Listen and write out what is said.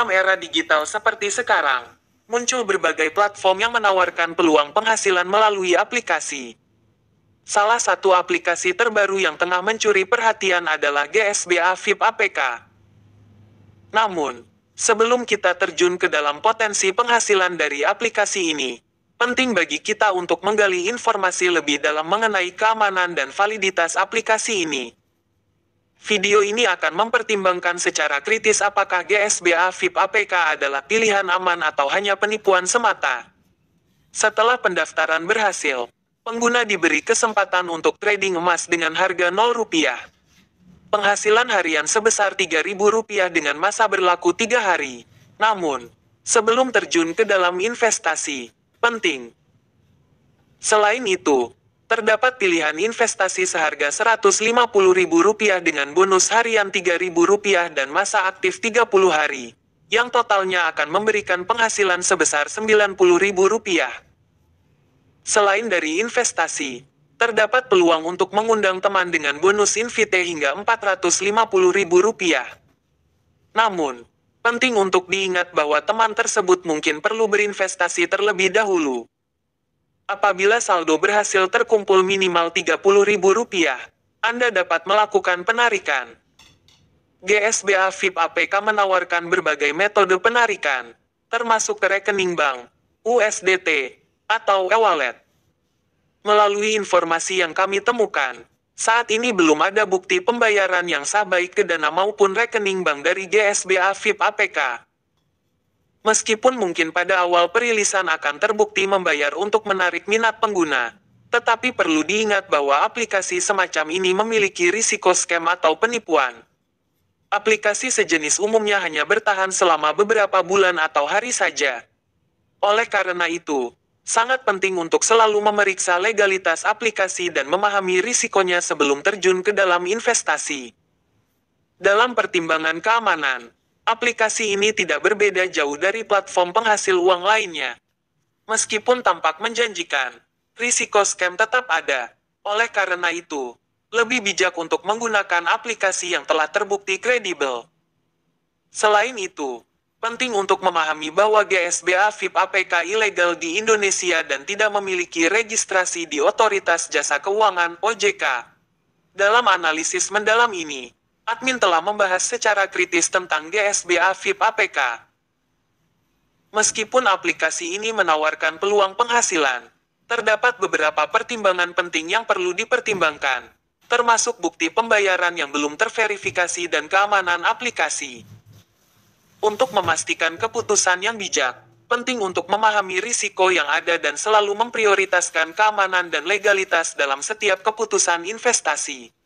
Dalam era digital seperti sekarang, muncul berbagai platform yang menawarkan peluang penghasilan melalui aplikasi. Salah satu aplikasi terbaru yang tengah mencuri perhatian adalah GSBA VIP APK. Namun, sebelum kita terjun ke dalam potensi penghasilan dari aplikasi ini, penting bagi kita untuk menggali informasi lebih dalam mengenai keamanan dan validitas aplikasi ini. Video ini akan mempertimbangkan secara kritis apakah GSBA VIP APK adalah pilihan aman atau hanya penipuan semata. Setelah pendaftaran berhasil, pengguna diberi kesempatan untuk trading emas dengan harga 0 rupiah. Penghasilan harian sebesar Rp3.000 dengan masa berlaku 3 hari. Namun, sebelum terjun ke dalam investasi, penting. Selain itu, terdapat pilihan investasi seharga Rp150.000 dengan bonus harian Rp3.000 dan masa aktif 30 hari, yang totalnya akan memberikan penghasilan sebesar Rp90.000. Selain dari investasi, terdapat peluang untuk mengundang teman dengan bonus invite hingga Rp450.000. Namun, penting untuk diingat bahwa teman tersebut mungkin perlu berinvestasi terlebih dahulu. Apabila saldo berhasil terkumpul minimal Rp30.000, Anda dapat melakukan penarikan. GSBA VIP APK menawarkan berbagai metode penarikan, termasuk ke rekening bank, USDT, atau e-wallet. Melalui informasi yang kami temukan, saat ini belum ada bukti pembayaran yang sah baik ke dana maupun rekening bank dari GSBA VIP APK. Meskipun mungkin pada awal perilisan akan terbukti membayar untuk menarik minat pengguna, tetapi perlu diingat bahwa aplikasi semacam ini memiliki risiko scam atau penipuan. Aplikasi sejenis umumnya hanya bertahan selama beberapa bulan atau hari saja. Oleh karena itu, sangat penting untuk selalu memeriksa legalitas aplikasi dan memahami risikonya sebelum terjun ke dalam investasi. Dalam pertimbangan keamanan, Aplikasi ini tidak berbeda jauh dari platform penghasil uang lainnya. Meskipun tampak menjanjikan, risiko scam tetap ada. Oleh karena itu, lebih bijak untuk menggunakan aplikasi yang telah terbukti kredibel. Selain itu, penting untuk memahami bahwa GSBA VIP APK ilegal di Indonesia dan tidak memiliki registrasi di Otoritas Jasa Keuangan OJK. Dalam analisis mendalam ini, Admin telah membahas secara kritis tentang GSBA VIP APK. Meskipun aplikasi ini menawarkan peluang penghasilan, terdapat beberapa pertimbangan penting yang perlu dipertimbangkan, termasuk bukti pembayaran yang belum terverifikasi dan keamanan aplikasi. Untuk memastikan keputusan yang bijak, penting untuk memahami risiko yang ada dan selalu memprioritaskan keamanan dan legalitas dalam setiap keputusan investasi.